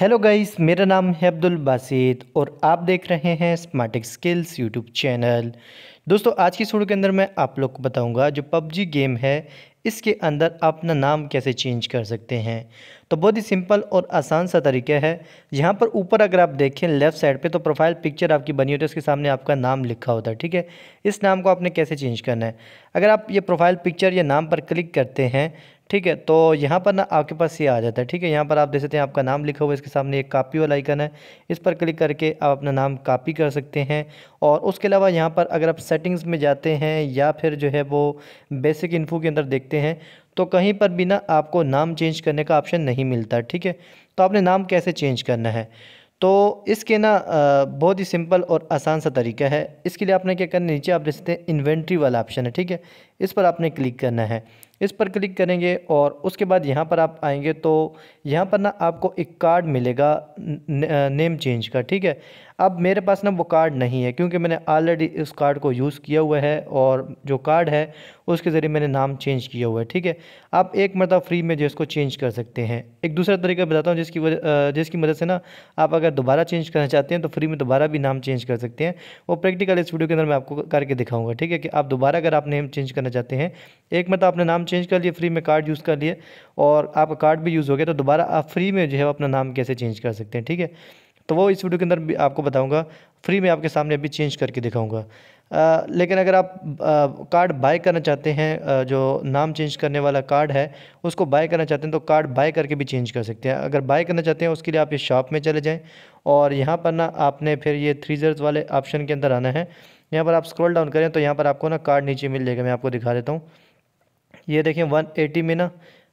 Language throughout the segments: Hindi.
हेलो गाइस मेरा नाम है अब्दुल बासित और आप देख रहे हैं स्मार्टिक स्किल्स यूट्यूब चैनल दोस्तों आज की वीडियो के अंदर मैं आप लोग को बताऊंगा जो पबजी गेम है इसके अंदर अपना नाम कैसे चेंज कर सकते हैं तो बहुत ही सिंपल और आसान सा तरीका है यहाँ पर ऊपर अगर आप देखें लेफ्ट साइड पे तो प्रोफाइल पिक्चर आपकी बनी होती है उसके सामने आपका नाम लिखा होता है ठीक है इस नाम को आपने कैसे चेंज करना है अगर आप ये प्रोफाइल पिक्चर या नाम पर क्लिक करते हैं ठीक है तो यहाँ पर ना आपके पास ये आ जाता है ठीक है यहाँ पर आप देख सकते हैं आपका नाम लिखा हुआ है इसके सामने एक कापी वाला आइकन है इस पर क्लिक करके आप अपना नाम कापी कर सकते हैं और उसके अलावा यहाँ पर अगर आप सेटिंग्स में जाते हैं या फिर जो है वो बेसिक इन्फो के अंदर देखते हैं तो कहीं पर भी ना आपको नाम चेंज करने का ऑप्शन नहीं मिलता ठीक है तो आपने नाम कैसे चेंज करना है तो इसके ना बहुत ही सिंपल और आसान सा तरीका है इसके लिए आपने क्या करना नीचे आप देख सकते हैं इन्वेंट्री वाला ऑप्शन है ठीक है इस पर आपने क्लिक करना है इस पर क्लिक करेंगे और उसके बाद यहाँ पर आप आएंगे तो यहाँ पर ना आपको एक कार्ड मिलेगा नेम चेंज का ठीक है अब मेरे पास ना वो कार्ड नहीं है क्योंकि मैंने ऑलरेडी उस कार्ड को यूज़ किया हुआ है और जो कार्ड है उसके ज़रिए मैंने नाम चेंज किया हुआ है ठीक है आप एक मरतब फ्री में जो इसको चेंज कर सकते हैं एक दूसरा तरीका बताता हूँ जिसकी वजह जिसकी मदद से ना आप अगर दोबारा चेंज करना चाहते हैं तो फ्री में दोबारा भी नाम चेंज कर सकते हैं वो प्रैक्टिकल इस वीडियो के अंदर मैं आपको करके दिखाऊंगा ठीक है कि आप दोबारा अगर आप नेम चेंज करना चाहते हैं एक मरत आपने नाम चेंज कर लिए फ्री में कार्ड यूज़ कर लिए और आपका कार्ड भी यूज़ हो गया तो दोबारा आप फ्री में जो है अपना नाम कैसे चेंज कर सकते हैं ठीक है तो वो इस वीडियो के अंदर भी आपको बताऊँगा फ्री में आपके सामने अभी चेंज करके दिखाऊंगा लेकिन अगर आप आ, कार्ड बाय करना चाहते हैं जो नाम चेंज करने वाला कार्ड है उसको बाय करना चाहते हैं तो कार्ड बाय करके भी चेंज कर सकते हैं अगर बाय करना चाहते हैं उसके लिए आप ये शॉप में चले जाएँ और यहाँ पर ना आपने फिर ये थ्री जर्स वाले ऑप्शन के अंदर आना है यहाँ पर आप स्क्रॉल डाउन करें तो यहाँ पर आपको ना कार्ड नीचे मिल जाएगा मैं आपको दिखा देता हूँ ये देखें वन एटी में ना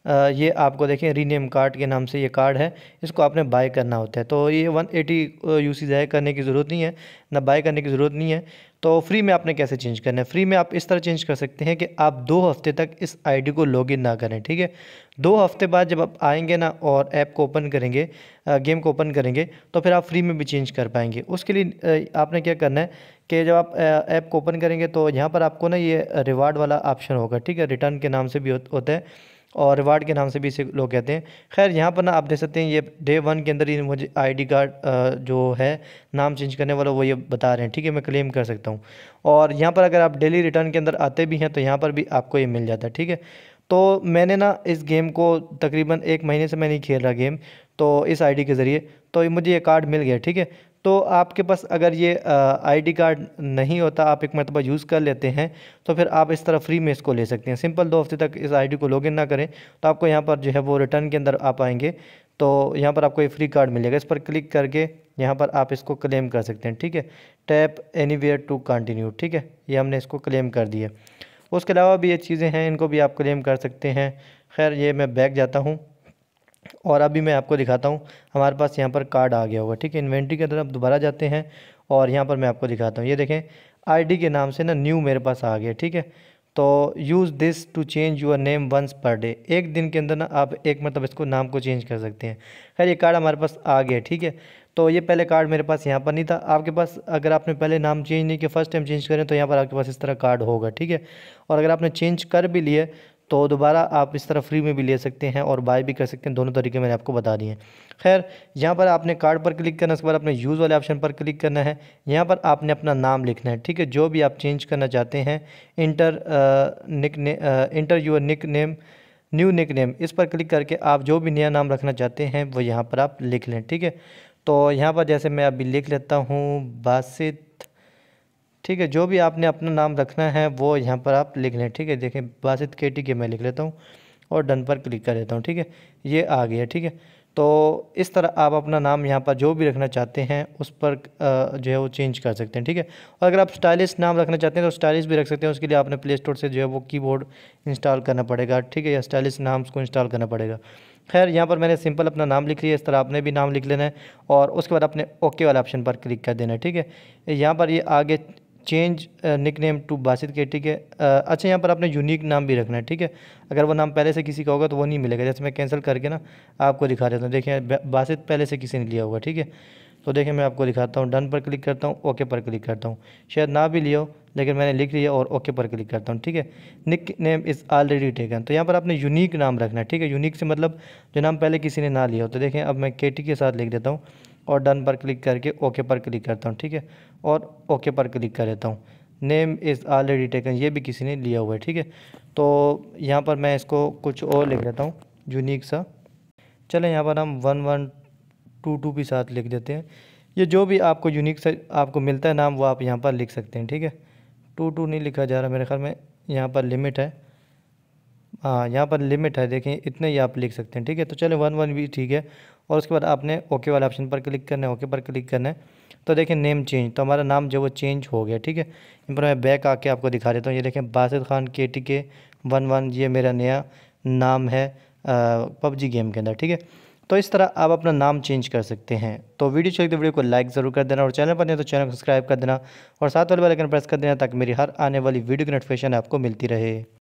ये आपको देखें रीनेम कार्ड के नाम से ये कार्ड है इसको आपने बाय करना होता है तो ये वन एटी यूसी जाए करने की ज़रूरत नहीं है ना बाय करने की ज़रूरत नहीं है तो फ्री में आपने कैसे चेंज करना है फ्री में आप इस तरह चेंज कर सकते हैं कि आप दो हफ्ते तक इस आईडी को लॉगिन ना करें ठीक है दो हफ्ते बाद जब आप आएंगे ना और ऐप को ओपन करेंगे गेम को ओपन करेंगे तो फिर आप फ्री में भी चेंज कर पाएंगे उसके लिए आपने क्या करना है कि जब आप ऐप को ओपन करेंगे तो यहाँ पर आपको ना ये रिवार्ड वाला ऑप्शन होगा ठीक है रिटर्न के नाम से भी होता है और रिवार्ड के नाम से भी इसे लोग कहते हैं खैर यहाँ पर ना आप देख सकते हैं ये डे वन के अंदर ही मुझे आईडी कार्ड जो है नाम चेंज करने वाला वो ये बता रहे हैं ठीक है मैं क्लेम कर सकता हूँ और यहाँ पर अगर आप डेली रिटर्न के अंदर आते भी हैं तो यहाँ पर भी आपको ये मिल जाता है ठीक है तो मैंने ना इस गेम को तकरीबन एक महीने से मैं नहीं खेल रहा गेम तो इस आईडी के ज़रिए तो मुझे ये कार्ड मिल गया ठीक है तो आपके पास अगर ये आईडी कार्ड नहीं होता आप एक मरतबा यूज़ कर लेते हैं तो फिर आप इस तरह फ्री में इसको ले सकते हैं सिंपल दो हफ्ते तक इस आईडी को लॉगिन ना करें तो आपको यहाँ पर जो है वो रिटर्न के अंदर आप आएंगे तो यहाँ पर आपको ये फ्री कार्ड मिलेगा इस पर क्लिक करके यहाँ पर आप इसको क्लेम कर सकते हैं ठीक है टैप एनी टू कंटिन्यू ठीक है ये हमने इसको क्लेम कर दिया उसके अलावा भी ये चीज़ें हैं इनको भी आप क्लेम कर सकते हैं खैर ये मैं बैक जाता हूँ और अभी मैं आपको दिखाता हूँ हमारे पास यहाँ पर कार्ड आ गया होगा ठीक है इन्वेंट्री के अंदर आप दोबारा जाते हैं और यहाँ पर मैं आपको दिखाता हूँ ये देखें आईडी के नाम से ना न्यू मेरे पास आ गया ठीक है तो use this to change your name once per day एक दिन के अंदर ना आप एक मतलब इसको नाम को चेंज कर सकते हैं खैर ये कार्ड हमारे पास आ गया ठीक है तो ये पहले कार्ड मेरे पास यहाँ पर नहीं था आपके पास अगर आपने पहले नाम चेंज नहीं किया फर्स्ट टाइम चेंज करें तो यहाँ पर आपके पास इस तरह कार्ड होगा ठीक है और अगर आपने चेंज कर भी लिए तो दोबारा आप इस तरह फ्री में भी ले सकते हैं और बाय भी कर सकते हैं दोनों तरीके मैंने आपको बता दिए हैं खैर यहाँ पर आपने कार्ड पर क्लिक करना उसके बाद आपने यूज़ वाले ऑप्शन पर क्लिक करना है यहाँ पर आपने अपना नाम लिखना है ठीक है जो भी आप चेंज करना चाहते हैं इंटर निक ने enter your nick name new nick name इस पर क्लिक करके आप जो भी नया नाम रखना चाहते हैं वो यहाँ पर आप लिख लें ठीक है तो यहाँ पर जैसे मैं अभी लिख लेता हूँ बासित ठीक है जो भी आपने अपना नाम रखना है वो यहाँ पर आप लिख लें ठीक है देखें बासित के टी के मैं लिख लेता हूँ और डन पर क्लिक कर देता हूँ ठीक है ये आ गया ठीक है तो इस तरह आप अपना नाम यहाँ पर जो भी रखना चाहते हैं उस पर जो है वो चेंज कर सकते हैं ठीक है और अगर आप स्टाइलिश नाम रखना चाहते हैं तो स्टाइलिश भी रख सकते हैं उसके लिए आपने प्ले स्टोर से जो है वो कीबोर्ड इंस्टॉल करना पड़ेगा ठीक है या स्टाइलिश नाम को इंस्टॉल करना पड़ेगा खैर यहाँ पर मैंने सिंपल अपना नाम लिख लिया इस तरह आपने भी नाम लिख लेना है और उसके बाद अपने ओके वाले ऑप्शन पर क्लिक कर देना है ठीक है यहाँ पर ये आगे change nick name to Basit के ठीक है uh, अच्छा यहाँ पर आपने यूनिक नाम भी रखना है ठीक है अगर वो नाम पहले से किसी का होगा तो वो नहीं मिलेगा जैसे मैं कैंसिल करके ना आपको दिखा देता हूँ देखिए बासित पहले से किसी ने लिया होगा ठीक है तो देखिए मैं आपको दिखाता हूँ डन पर क्लिक करता हूँ ओके पर क्लिक करता हूँ शायद ना भी लिया हो लेकिन मैंने लिख लिया और ओके पर क्लिक करता हूँ ठीक है nick name is already taken तो यहाँ पर आपने यूनिक नाम रखना है ठीक है यूनिक से मतलब जो नाम पहले किसी ने ना लिया हो तो देखें अब मैं के के साथ लिख देता हूँ और डन पर क्लिक करके ओके पर क्लिक करता हूँ ठीक है और ओके पर क्लिक कर देता हूँ नेम इज़ ऑलरेडी टेकन ये भी किसी ने लिया हुआ है ठीक है तो यहाँ पर मैं इसको कुछ और लिख देता हूँ यूनिक सा चलें यहाँ पर हम वन वन टू टू भी साथ लिख देते हैं ये जो भी आपको यूनिक से आपको मिलता है नाम वो आप यहाँ पर लिख सकते हैं ठीक है टू टू नहीं लिखा जा रहा मेरे ख्याल में यहाँ पर लिमिट है हाँ यहाँ पर लिमिट है देखें इतने ही आप लिख सकते हैं ठीक है तो चलें वन वन भी ठीक है और उसके बाद आपने ओके वाले ऑप्शन पर क्लिक करना है ओके पर क्लिक करना है तो देखें नेम चेंज तो हमारा नाम जो वो चेंज हो गया ठीक है इन पर मैं बैक आके आपको दिखा देता हूँ ये देखें बासिर खान के टी के वन वन ये मेरा नया नाम है पबजी गेम के अंदर ठीक है तो इस तरह आप अपना नाम चेंज कर सकते हैं तो वीडियो चलते तो वीडियो को लाइक ज़रूर कर देना और चैनल पर नहीं तो चैनल को सब्सक्राइब कर देना और साथ वाले बेल प्रेस कर देना ताकि मेरी हर आने वाली वीडियो की नोटिफिकेशन आपको मिलती रहे